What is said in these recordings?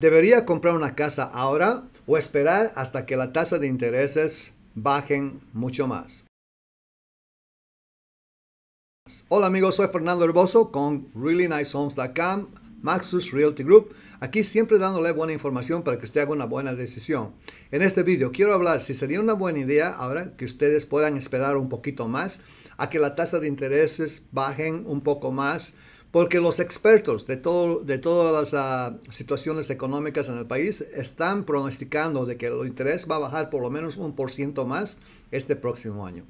¿Debería comprar una casa ahora o esperar hasta que la tasa de intereses bajen mucho más? Hola amigos, soy Fernando Herboso con ReallyNiceHomes.com Maxus Realty Group, aquí siempre dándole buena información para que usted haga una buena decisión. En este video quiero hablar si sería una buena idea ahora que ustedes puedan esperar un poquito más a que la tasa de intereses bajen un poco más, porque los expertos de, todo, de todas las ah, situaciones económicas en el país están pronosticando de que el interés va a bajar por lo menos un por ciento más este próximo año.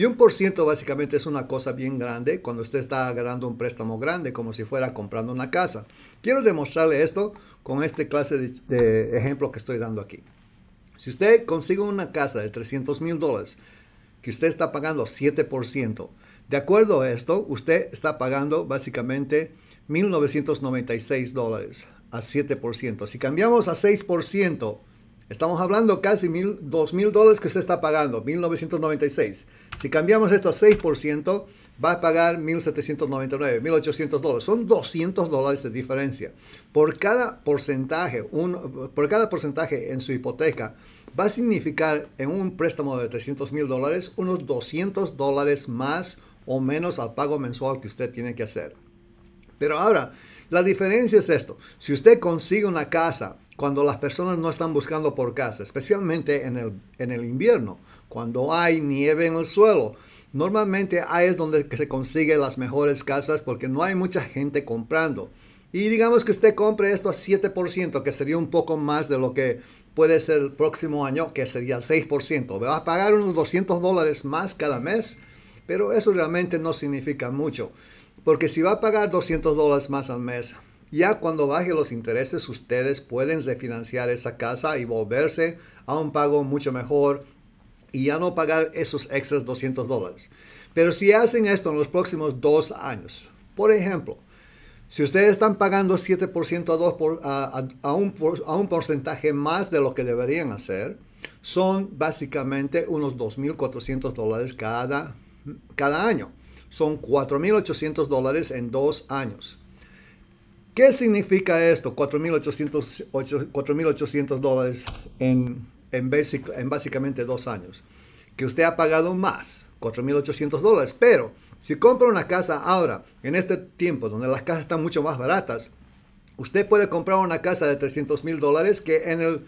Y un por ciento básicamente es una cosa bien grande cuando usted está agarrando un préstamo grande, como si fuera comprando una casa. Quiero demostrarle esto con este clase de, ejemplo que estoy dando aquí. Si usted consigue una casa de 300 mil dólares, que usted está pagando 7%, de acuerdo a esto, usted está pagando básicamente 1.996 dólares a 7%. Si cambiamos a 6%, Estamos hablando casi mil, dos mil dólares que usted está pagando, 1996. Si cambiamos esto a 6%, va a pagar 1799, 1800 dólares. Son 200 dólares de diferencia. Por cada porcentaje, un, por cada porcentaje en su hipoteca, va a significar en un préstamo de 300 mil dólares unos 200 dólares más o menos al pago mensual que usted tiene que hacer. Pero ahora, la diferencia es esto. Si usted consigue una casa cuando las personas no están buscando por casa, especialmente en el, en el invierno, cuando hay nieve en el suelo. Normalmente ahí es donde se consigue las mejores casas porque no hay mucha gente comprando. Y digamos que usted compre esto a 7%, que sería un poco más de lo que puede ser el próximo año, que sería 6%. Va a pagar unos 200 dólares más cada mes, pero eso realmente no significa mucho. Porque si va a pagar 200 dólares más al mes, ya cuando baje los intereses, ustedes pueden refinanciar esa casa y volverse a un pago mucho mejor y ya no pagar esos extras 200 dólares. Pero si hacen esto en los próximos dos años, por ejemplo, si ustedes están pagando 7% a, por, a, a, un porcentaje más de lo que deberían hacer, son básicamente unos 2.400 dólares cada, cada año. Son 4.800 dólares en dos años. ¿Qué significa esto? 4.800 dólares en, en, en básicamente dos años. Que usted ha pagado más, 4.800 dólares. Pero si compra una casa ahora, en este tiempo donde las casas están mucho más baratas, usted puede comprar una casa de 300.000 mil dólares que en, el,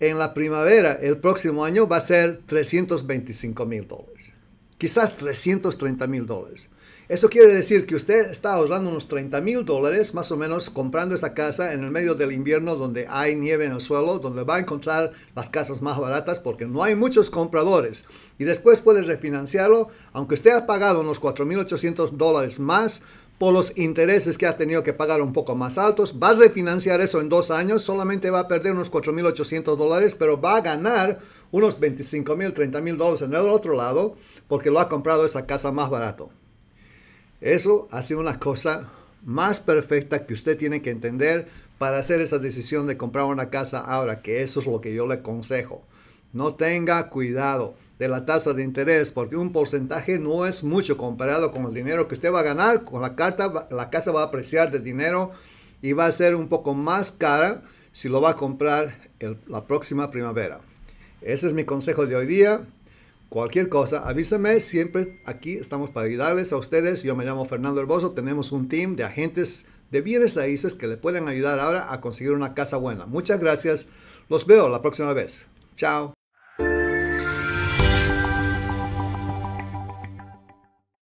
en la primavera, el próximo año, va a ser 325.000 mil dólares. Quizás 330.000 mil dólares. Eso quiere decir que usted está ahorrando unos 30 mil dólares más o menos comprando esa casa en el medio del invierno donde hay nieve en el suelo, donde va a encontrar las casas más baratas porque no hay muchos compradores. Y después puede refinanciarlo, aunque usted ha pagado unos 4.800 dólares más por los intereses que ha tenido que pagar un poco más altos, va a refinanciar eso en dos años, solamente va a perder unos 4.800 dólares, pero va a ganar unos 25.000, 30.000 dólares en el otro lado porque lo ha comprado esa casa más barato. Eso ha sido una cosa más perfecta que usted tiene que entender para hacer esa decisión de comprar una casa ahora, que eso es lo que yo le aconsejo. No tenga cuidado de la tasa de interés, porque un porcentaje no es mucho comparado con el dinero que usted va a ganar. Con la carta, la casa va a apreciar de dinero y va a ser un poco más cara si lo va a comprar la próxima primavera. Ese es mi consejo de hoy día. Cualquier cosa, avísame, siempre aquí estamos para ayudarles a ustedes. Yo me llamo Fernando Herboso, tenemos un team de agentes de bienes raíces que le pueden ayudar ahora a conseguir una casa buena. Muchas gracias, los veo la próxima vez. Chao.